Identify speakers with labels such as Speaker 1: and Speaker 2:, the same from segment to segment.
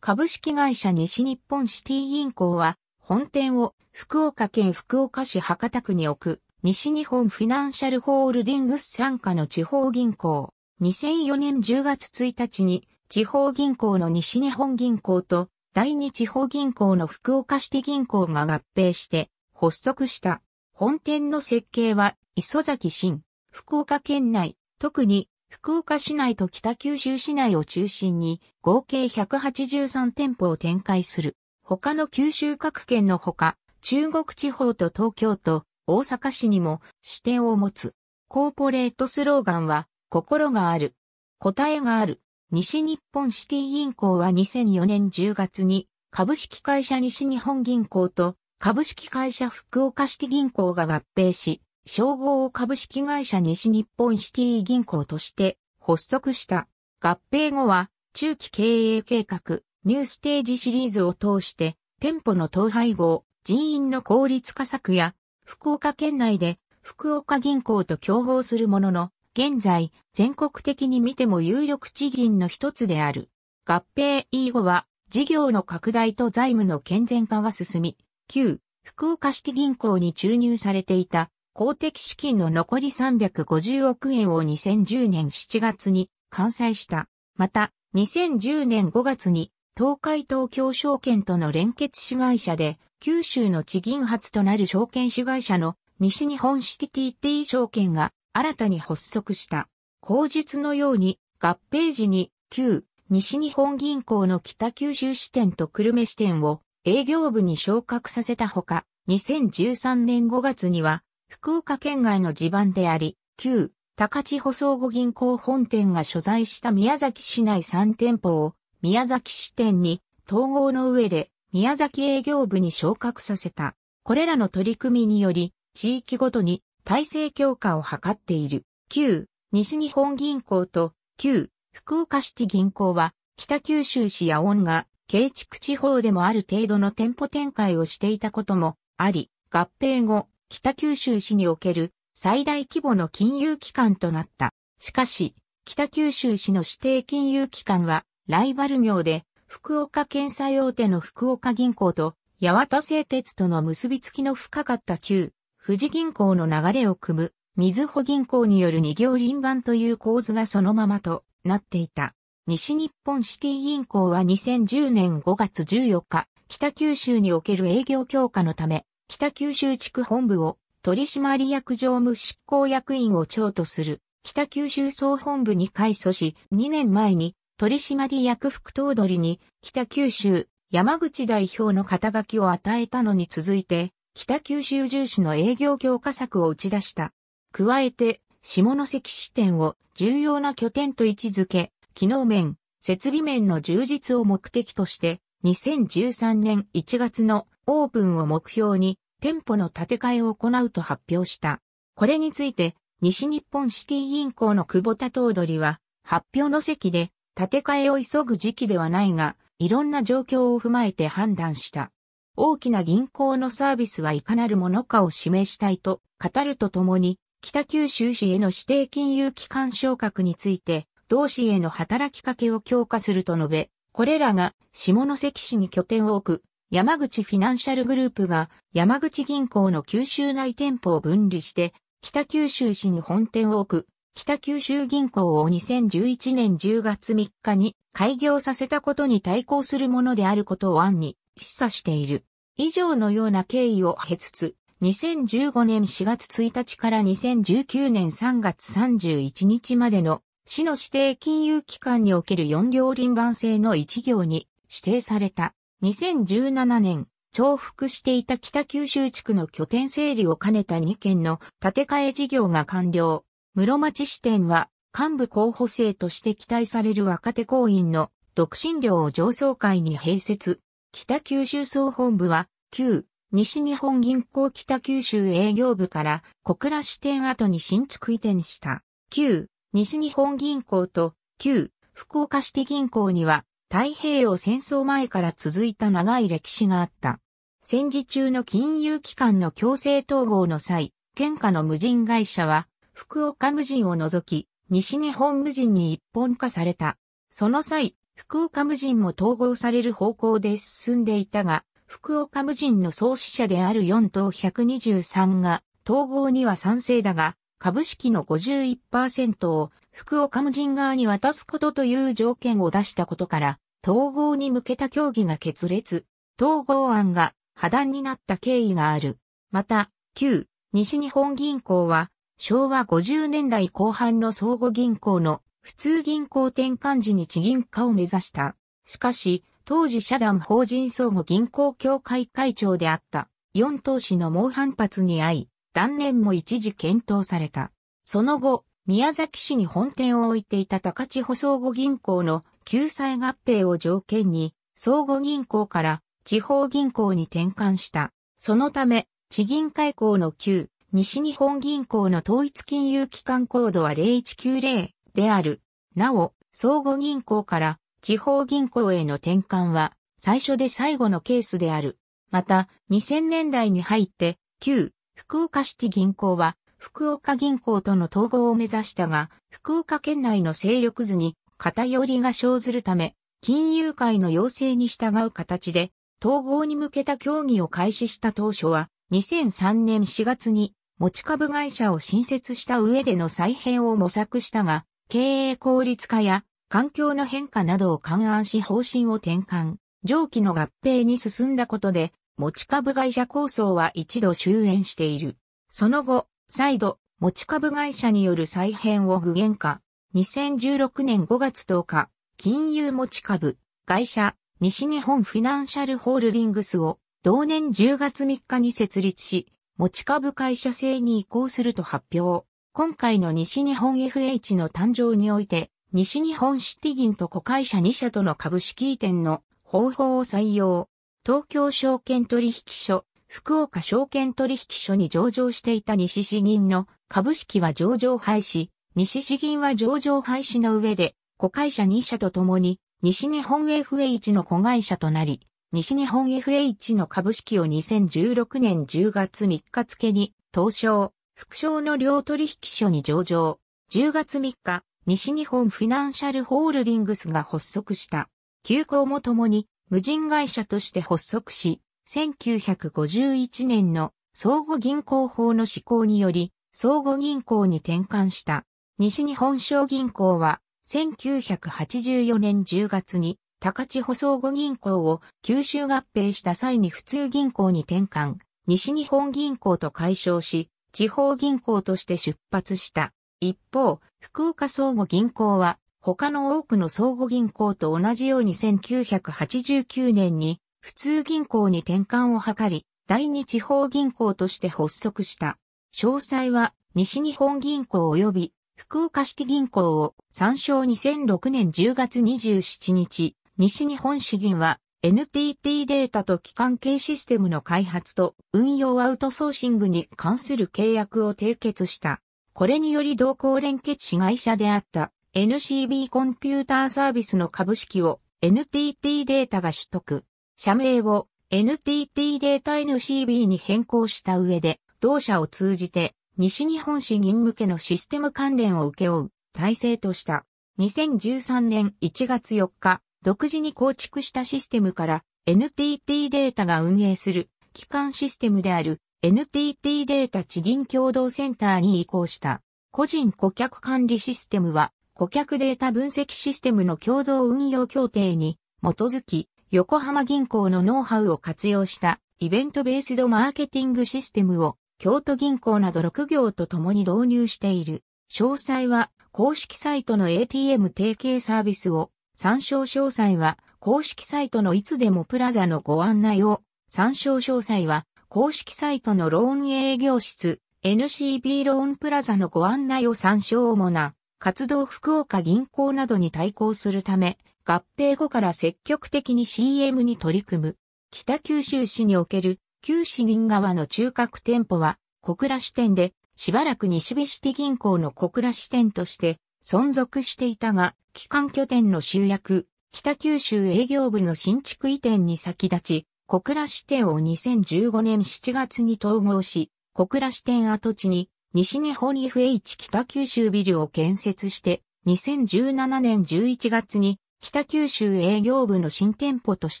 Speaker 1: 株式会社西日本シティ銀行は、本店を福岡県福岡市博多区に置く、西日本フィナンシャルホールディングス傘下の地方銀行。2004年10月1日に、地方銀行の西日本銀行と、第二地方銀行の福岡シティ銀行が合併して、発足した。本店の設計は、磯崎新、福岡県内、特に福岡市内と北九州市内を中心に合計183店舗を展開する。他の九州各県のほか、中国地方と東京都、大阪市にも支店を持つ。コーポレートスローガンは、心がある。答えがある。西日本シティ銀行は2004年10月に、株式会社西日本銀行と株式会社福岡シティ銀行が合併し、称号を株式会社西日本シティ銀行として発足した。合併後は中期経営計画、ニューステージシリーズを通して店舗の統廃合、人員の効率化策や福岡県内で福岡銀行と競合するものの現在全国的に見ても有力地銀の一つである。合併以後は事業の拡大と財務の健全化が進み、旧福岡式銀行に注入されていた公的資金の残り350億円を2010年7月に完済した。また、2010年5月に東海東京証券との連結子会社で、九州の地銀発となる証券子会社の西日本シティ TT 証券が新たに発足した。口述のように合併時に旧西日本銀行の北九州支店と久留米支店を営業部に昇格させたほか、2013年5月には福岡県外の地盤であり、旧高千穂総合銀行本店が所在した宮崎市内3店舗を宮崎支店に統合の上で宮崎営業部に昇格させた。これらの取り組みにより、地域ごとに体制強化を図っている。旧西日本銀行と旧福岡市銀行は北九州市や恩が慶築地方でもある程度の店舗展開をしていたこともあり、合併後、北九州市における最大規模の金融機関となった。しかし、北九州市の指定金融機関は、ライバル業で、福岡県最大手の福岡銀行と、八幡製鉄との結びつきの深かった旧、富士銀行の流れを組む、水穂銀行による二行輪番という構図がそのままとなっていた。西日本シティ銀行は2010年5月14日、北九州における営業強化のため、北九州地区本部を取締役常務執行役員を長とする北九州総本部に改組し、2年前に取締役副頭取に北九州山口代表の肩書きを与えたのに続いて、北九州重視の営業強化策を打ち出した。加えて、下関支店を重要な拠点と位置づけ、機能面、設備面の充実を目的として、2013年1月のオープンを目標に店舗の建て替えを行うと発表した。これについて、西日本シティ銀行の久保田頭取は、発表の席で、建て替えを急ぐ時期ではないが、いろんな状況を踏まえて判断した。大きな銀行のサービスはいかなるものかを示したいと語るとともに、北九州市への指定金融機関昇格について、同市への働きかけを強化すると述べ、これらが下関市に拠点を置く山口フィナンシャルグループが山口銀行の九州内店舗を分離して北九州市に本店を置く北九州銀行を2011年10月3日に開業させたことに対抗するものであることを案に示唆している。以上のような経緯を経つつ、2015年4月1日から2019年3月31日までの市の指定金融機関における4両輪番制の1行に指定された。2017年、重複していた北九州地区の拠点整理を兼ねた2件の建て替え事業が完了。室町支店は幹部候補生として期待される若手行員の独身寮を上層階に併設。北九州総本部は旧西日本銀行北九州営業部から小倉支店跡に新築移転した旧西日本銀行と旧福岡市銀行には太平洋戦争前から続いた長い歴史があった。戦時中の金融機関の強制統合の際、県下の無人会社は、福岡無人を除き、西日本無人に一本化された。その際、福岡無人も統合される方向で進んでいたが、福岡無人の創始者である4等123が、統合には賛成だが、株式の51%を福岡無人側に渡すことという条件を出したことから、統合に向けた協議が決裂、統合案が破談になった経緯がある。また、旧西日本銀行は、昭和50年代後半の相互銀行の普通銀行転換時に地銀化を目指した。しかし、当時社団法人相互銀行協会会長であった、四党氏の猛反発に遭い、断念も一時検討された。その後、宮崎市に本店を置いていた高千穂相互銀行の救済合併を条件に、相互銀行から地方銀行に転換した。そのため、地銀開行の旧、西日本銀行の統一金融機関コードは0190である。なお、相互銀行から地方銀行への転換は最初で最後のケースである。また、2000年代に入って、旧、福岡市銀行は福岡銀行との統合を目指したが、福岡県内の勢力図に偏りが生ずるため、金融界の要請に従う形で、統合に向けた協議を開始した当初は、2003年4月に持ち株会社を新設した上での再編を模索したが、経営効率化や環境の変化などを勘案し方針を転換、上記の合併に進んだことで、持ち株会社構想は一度終焉している。その後、再度、持ち株会社による再編を具現化。2016年5月10日、金融持ち株、会社、西日本フィナンシャルホールディングスを、同年10月3日に設立し、持ち株会社制に移行すると発表。今回の西日本 FH の誕生において、西日本シティ銀と子会社2社との株式移転の方法を採用。東京証券取引所福岡証券取引所に上場していた西市銀の株式は上場廃止、西市銀は上場廃止の上で、子会社2社とともに、西日本 FH の子会社となり、西日本 FH の株式を2016年10月3日付に、東証、副証の両取引所に上場。10月3日、西日本フィナンシャルホールディングスが発足した。休校も共に、無人会社として発足し、1951年の相互銀行法の施行により、相互銀行に転換した。西日本小銀行は、1984年10月に、高千穂相互銀行を吸収合併した際に普通銀行に転換、西日本銀行と解消し、地方銀行として出発した。一方、福岡相互銀行は、他の多くの相互銀行と同じように1989年に普通銀行に転換を図り、第二地方銀行として発足した。詳細は西日本銀行及び福岡式銀行を参照2006年10月27日、西日本市銀は NTT データと機関系システムの開発と運用アウトソーシングに関する契約を締結した。これにより同行連結子会社であった NCB コンピューターサービスの株式を NTT データが取得。社名を NTT データ NCB に変更した上で、同社を通じて西日本市民向けのシステム関連を請け負う体制とした。2013年1月4日、独自に構築したシステムから NTT データが運営する基幹システムである NTT データ地銀共同センターに移行した。個人顧客管理システムは顧客データ分析システムの共同運用協定に基づき横浜銀行のノウハウを活用したイベントベースドマーケティングシステムを京都銀行など6行と共に導入している。詳細は公式サイトの ATM 提携サービスを、参照詳細は公式サイトのいつでもプラザのご案内を、参照詳細は公式サイトのローン営業室 NCB ローンプラザのご案内を参照主な活動福岡銀行などに対抗するため、合併後から積極的に CM に取り組む。北九州市における旧市銀川の中核店舗は小倉支店でしばらく西部シティ銀行の小倉支店として存続していたが、機関拠点の集約、北九州営業部の新築移転に先立ち、小倉支店を2015年7月に統合し、小倉支店跡地に西日本 FH 北九州ビルを建設して、2017年11月に北九州営業部の新店舗とし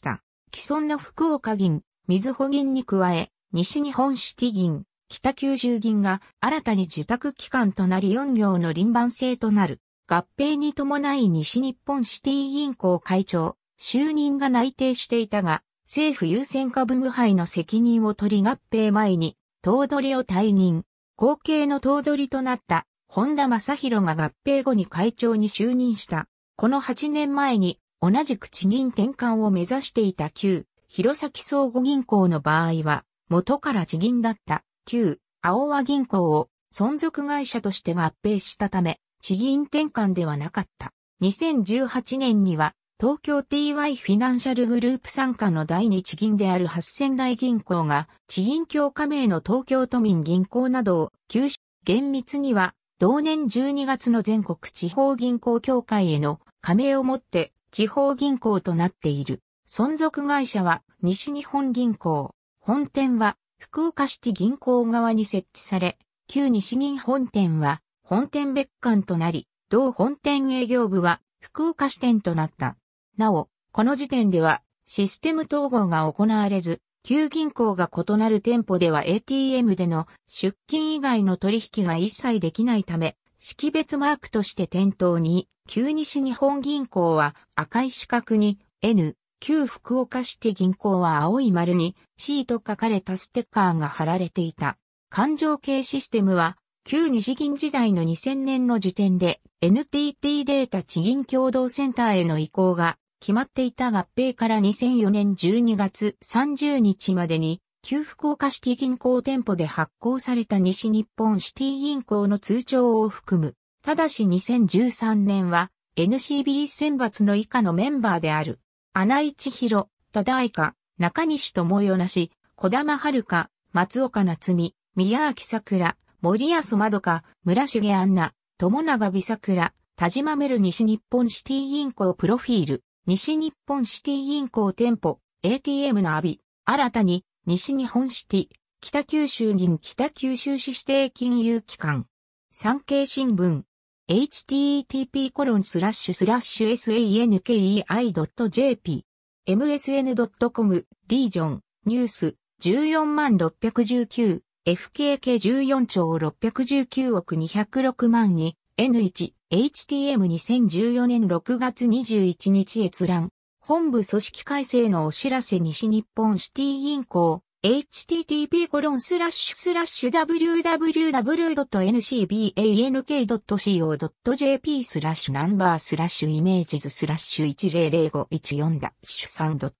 Speaker 1: た、既存の福岡銀、水穂銀に加え、西日本シティ銀、北九州銀が新たに受託機関となり4行の輪番制となる。合併に伴い西日本シティ銀行会長、就任が内定していたが、政府優先株無配の責任を取り合併前に、頭取を退任。後継の頭取となった、本田正宏が合併後に会長に就任した。この8年前に同じく地銀転換を目指していた旧弘前総合銀行の場合は元から地銀だった旧青和銀行を存続会社として合併したため地銀転換ではなかった。2018年には東京 TY フィナンシャルグループ参加の第二地銀である八千代銀行が地銀協加盟の東京都民銀行などを休止。厳密には同年12月の全国地方銀行協会への加盟をもって地方銀行となっている。存続会社は西日本銀行。本店は福岡市銀行側に設置され、旧西銀本店は本店別館となり、同本店営業部は福岡支店となった。なお、この時点ではシステム統合が行われず、旧銀行が異なる店舗では ATM での出勤以外の取引が一切できないため、識別マークとして店頭に、旧西日本銀行は赤い四角に N、旧福岡市銀行は青い丸に C と書かれたステッカーが貼られていた。環状系システムは、旧西銀時代の2000年の時点で NTT データ地銀共同センターへの移行が決まっていた合併から2004年12月30日までに旧福岡シティ銀行店舗で発行された西日本シティ銀行の通帳を含む、ただし2013年は NCB 選抜の以下のメンバーである、穴市広、忠多愛中西智代なし、小玉遥か、松岡夏美、宮脇桜、森安まどか、村重杏奈、友永美桜、田島メル西日本シティ銀行プロフィール、西日本シティ銀行店舗、ATM のアビ、新たに西日本シティ、北九州銀北九州市指定金融機関、産経新聞、http コロンスラッシュスラッシュ sankei.jp、msn.com、リージョン、ニュース、14万619、FKK14 兆619億206万2、N1、HTM2014 年6月21日閲覧。本部組織改正のお知らせ西日本シティ銀行 http://www.ncbank.co.jp スラッシュナンバースラッシュイメージズスラッシュ100514ダッシュ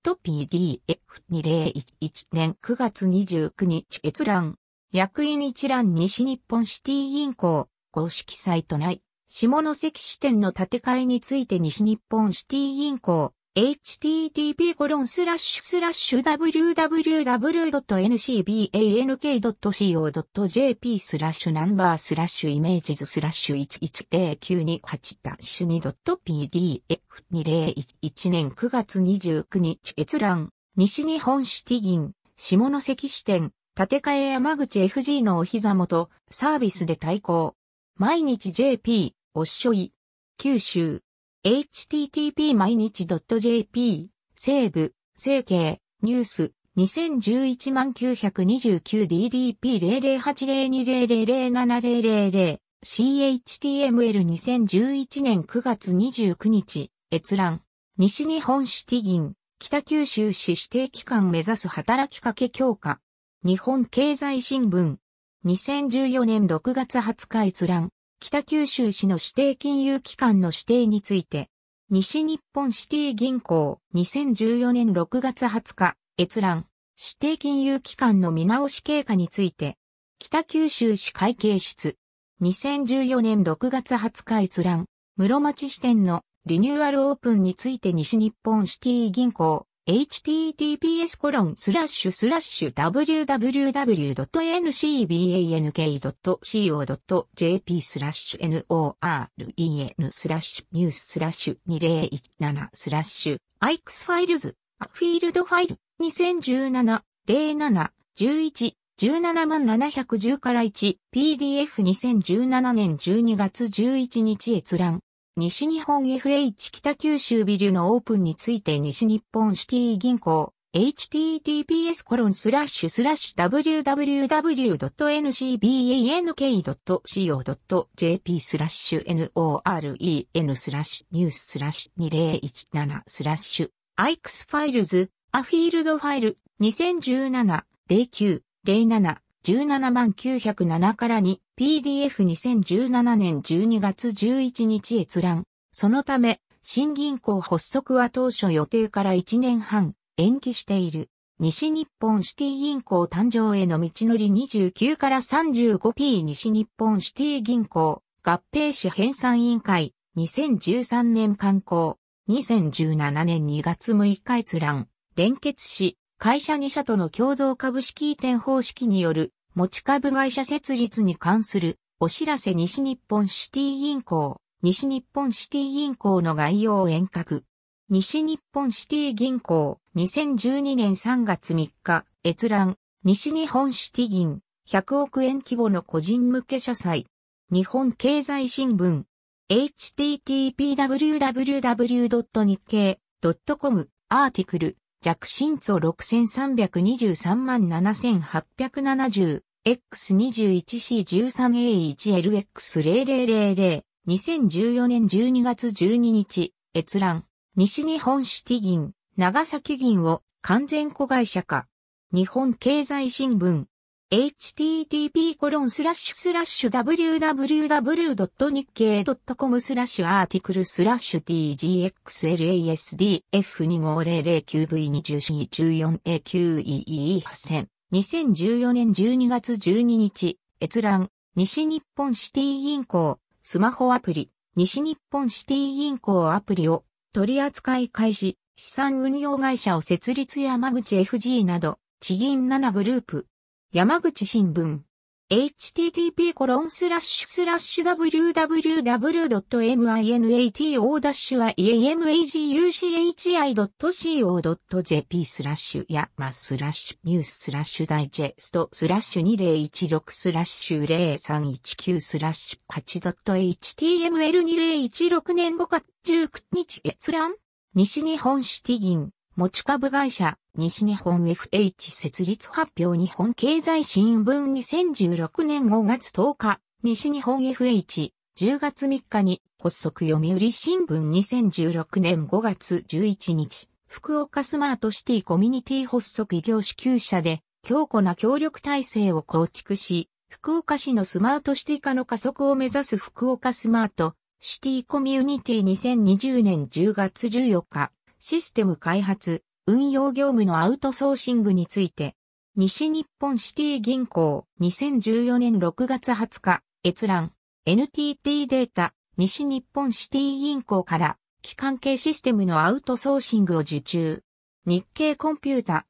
Speaker 1: 3.pdf2011 年9月29日閲覧役員一覧西日本シティ銀行公式サイト内下関支店の建て替えについて西日本シティ銀行 http://www.ncbank.co.jp スラッシュナンバースラッシュイメージズスラッシュ1 1 a 9 2 8 2 p d f 2 0 1 1年9月29日閲覧西日本シティ銀下関支店建て替え山口 FG のお膝元サービスで対抗毎日 JP おっしょい九州 http 毎日 .jp、西部、整形、ニュース、2011万9 2 9 d d p 0 0 8 0 2 0 0 0 7 0 0 0 CHTML2011 年9月29日、閲覧。西日本市ティ銀、北九州市指定機関目指す働きかけ強化。日本経済新聞。2014年6月20日閲覧。北九州市の指定金融機関の指定について、西日本シティ銀行2014年6月20日閲覧指定金融機関の見直し経過について北九州市会計室2014年6月20日閲覧室町支店のリニューアルオープンについて西日本シティ銀行 https コロンスラッシュスラッシュ www.ncbank.co.jp スラッシュ noren スラッシュニューススラッシュ2017スラッシュ ix ファイルズフィールドファイル2017 07 11 17710から 1PDF2017 年12月11日閲覧西日本 FH 北九州ビルのオープンについて西日本シティ銀行 https コロンスラッシュスラッシュ www.ncbank.co.jp スラッシュ noren スラッシュニューススラッシュ2017スラッシュ ix ファイルズアフィールドファイル2017-09-07 17907から2 PDF2017 年12月11日閲覧。そのため、新銀行発足は当初予定から1年半延期している。西日本シティ銀行誕生への道のり29から 35P 西日本シティ銀行合併市編纂委員会2013年刊行2017年2月6日閲覧連結し会社2社との共同株式移転方式による持ち株会社設立に関するお知らせ西日本シティ銀行、西日本シティ銀行の概要を遠隔。西日本シティ銀行、2012年3月3日、閲覧、西日本シティ銀、100億円規模の個人向け社債。日本経済新聞、http://www. 日経 .com アーティクル弱心層6323万 7870X21C13A1LX0000 2014年12月12日閲覧西日本シティ銀長崎銀を完全子会社化日本経済新聞 http://www.nikkei.com スラッシュアーティクルスラッシュ tgxlasdf25009v24a9ee8000 2014年12月12日閲覧西日本シティ銀行スマホアプリ西日本シティ銀行アプリを取り扱い開始資産運用会社を設立山口 FG など地銀7グループ山口新聞。h t t p w w w m i n a t o i a m a g u c h i c o j p スラッシュやまスラッシュニューススラッシュダイジェストスラッシュ2016スラッシュ0319スラッシュ 8.html2016 年5月19日閲覧西日本シティ銀持ち株会社、西日本 FH 設立発表日本経済新聞2016年5月10日、西日本 FH、10月3日に発足読売新聞2016年5月11日、福岡スマートシティコミュニティ発足異業種9社で強固な協力体制を構築し、福岡市のスマートシティ化の加速を目指す福岡スマートシティコミュニティ2020年10月14日、システム開発、運用業務のアウトソーシングについて、西日本シティ銀行2014年6月20日、閲覧、NTT データ、西日本シティ銀行から、機関系システムのアウトソーシングを受注。日経コンピュータ、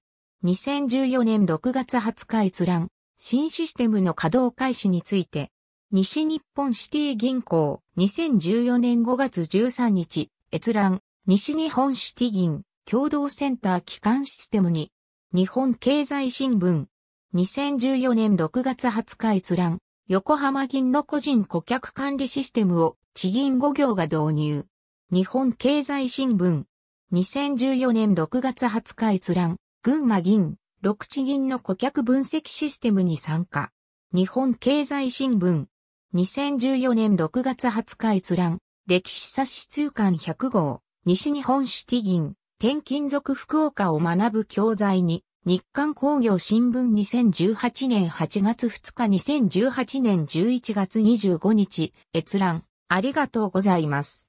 Speaker 1: 2014年6月20日閲覧、新システムの稼働開始について、西日本シティ銀行2014年5月13日、閲覧、西日本シティ銀共同センター機関システムに日本経済新聞2014年6月20日閲覧横浜銀の個人顧客管理システムを地銀5行が導入日本経済新聞2014年6月20日閲覧群馬銀6地銀の顧客分析システムに参加日本経済新聞2014年6月20日閲覧歴史冊子通貫100号西日本シティ銀、転勤族福岡を学ぶ教材に、日刊工業新聞2018年8月2日2018年11月25日、閲覧、ありがとうございます。